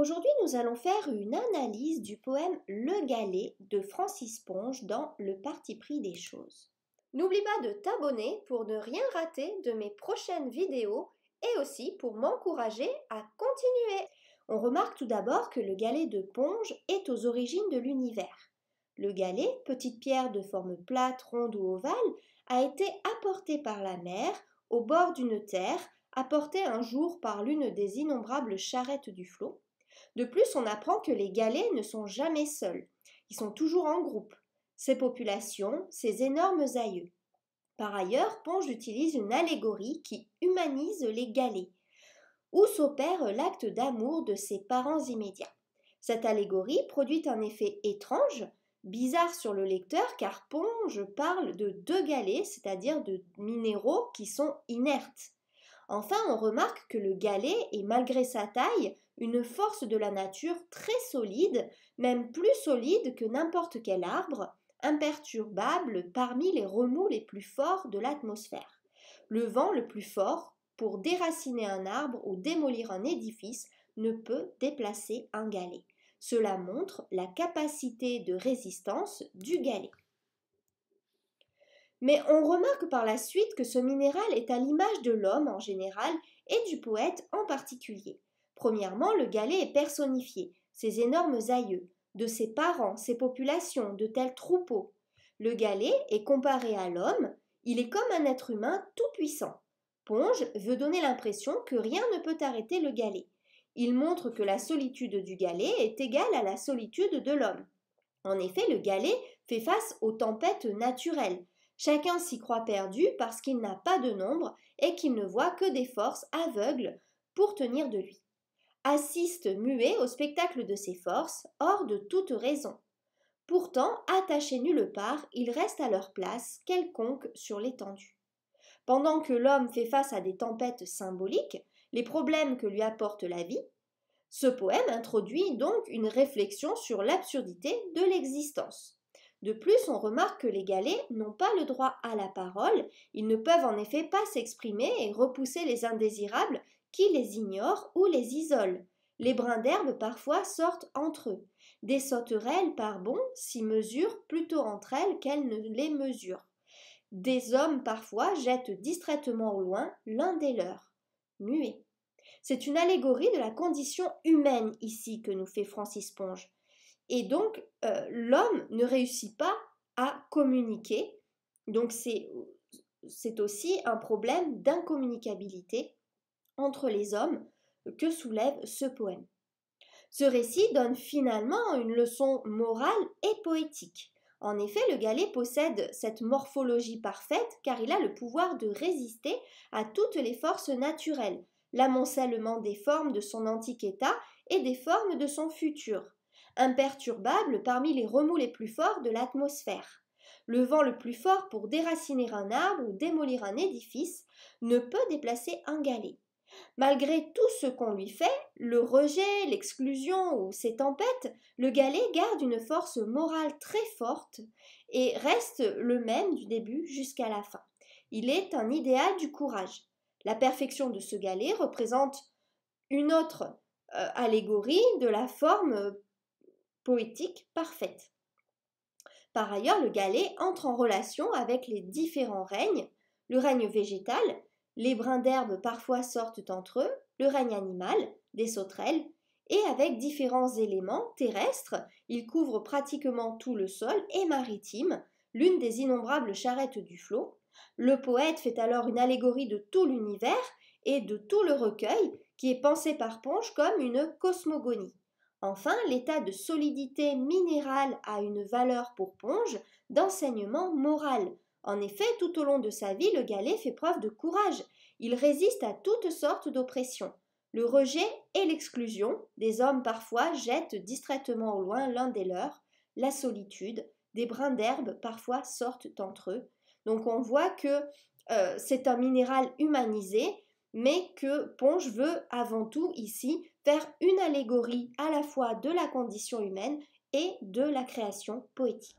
Aujourd'hui, nous allons faire une analyse du poème Le Galet de Francis Ponge dans Le parti pris des choses. N'oublie pas de t'abonner pour ne rien rater de mes prochaines vidéos et aussi pour m'encourager à continuer. On remarque tout d'abord que le galet de Ponge est aux origines de l'univers. Le galet, petite pierre de forme plate, ronde ou ovale, a été apporté par la mer au bord d'une terre, apporté un jour par l'une des innombrables charrettes du flot, de plus, on apprend que les galets ne sont jamais seuls. Ils sont toujours en groupe. Ces populations, ces énormes aïeux. Par ailleurs, Ponge utilise une allégorie qui humanise les galets, où s'opère l'acte d'amour de ses parents immédiats. Cette allégorie produit un effet étrange, bizarre sur le lecteur, car Ponge parle de deux galets, c'est-à-dire de minéraux qui sont inertes. Enfin, on remarque que le galet est, malgré sa taille, une force de la nature très solide, même plus solide que n'importe quel arbre, imperturbable parmi les remous les plus forts de l'atmosphère. Le vent le plus fort, pour déraciner un arbre ou démolir un édifice, ne peut déplacer un galet. Cela montre la capacité de résistance du galet. Mais on remarque par la suite que ce minéral est à l'image de l'homme en général et du poète en particulier. Premièrement, le galet est personnifié, ses énormes aïeux, de ses parents, ses populations, de tels troupeaux. Le galet est comparé à l'homme, il est comme un être humain tout-puissant. Ponge veut donner l'impression que rien ne peut arrêter le galet. Il montre que la solitude du galet est égale à la solitude de l'homme. En effet, le galet fait face aux tempêtes naturelles, Chacun s'y croit perdu parce qu'il n'a pas de nombre et qu'il ne voit que des forces aveugles pour tenir de lui. Assiste muet au spectacle de ses forces, hors de toute raison. Pourtant, attachés nulle part, ils restent à leur place quelconque sur l'étendue. Pendant que l'homme fait face à des tempêtes symboliques, les problèmes que lui apporte la vie, ce poème introduit donc une réflexion sur l'absurdité de l'existence. De plus, on remarque que les galets n'ont pas le droit à la parole, ils ne peuvent en effet pas s'exprimer et repousser les indésirables qui les ignorent ou les isolent. Les brins d'herbe parfois sortent entre eux. Des sauterelles par bon s'y mesurent plutôt entre elles qu'elles ne les mesurent. Des hommes parfois jettent distraitement au loin l'un des leurs. Muet. C'est une allégorie de la condition humaine ici que nous fait Francis Ponge. Et donc, euh, l'homme ne réussit pas à communiquer. Donc, c'est aussi un problème d'incommunicabilité entre les hommes que soulève ce poème. Ce récit donne finalement une leçon morale et poétique. En effet, le galet possède cette morphologie parfaite car il a le pouvoir de résister à toutes les forces naturelles, l'amoncellement des formes de son antique état et des formes de son futur imperturbable parmi les remous les plus forts de l'atmosphère. Le vent le plus fort pour déraciner un arbre ou démolir un édifice ne peut déplacer un galet. Malgré tout ce qu'on lui fait, le rejet, l'exclusion ou ces tempêtes, le galet garde une force morale très forte et reste le même du début jusqu'à la fin. Il est un idéal du courage. La perfection de ce galet représente une autre euh, allégorie de la forme poétique parfaite. Par ailleurs, le galet entre en relation avec les différents règnes, le règne végétal, les brins d'herbe parfois sortent entre eux, le règne animal, des sauterelles, et avec différents éléments terrestres, il couvre pratiquement tout le sol et maritime, l'une des innombrables charrettes du flot. Le poète fait alors une allégorie de tout l'univers et de tout le recueil qui est pensé par Ponge comme une cosmogonie. Enfin, l'état de solidité minérale a une valeur pour Ponge d'enseignement moral. En effet, tout au long de sa vie, le Galet fait preuve de courage. Il résiste à toutes sortes d'oppressions. Le rejet et l'exclusion, des hommes parfois jettent distraitement au loin l'un des leurs, la solitude, des brins d'herbe parfois sortent entre eux. Donc on voit que euh, c'est un minéral humanisé, mais que Ponge veut avant tout ici vers une allégorie à la fois de la condition humaine et de la création poétique.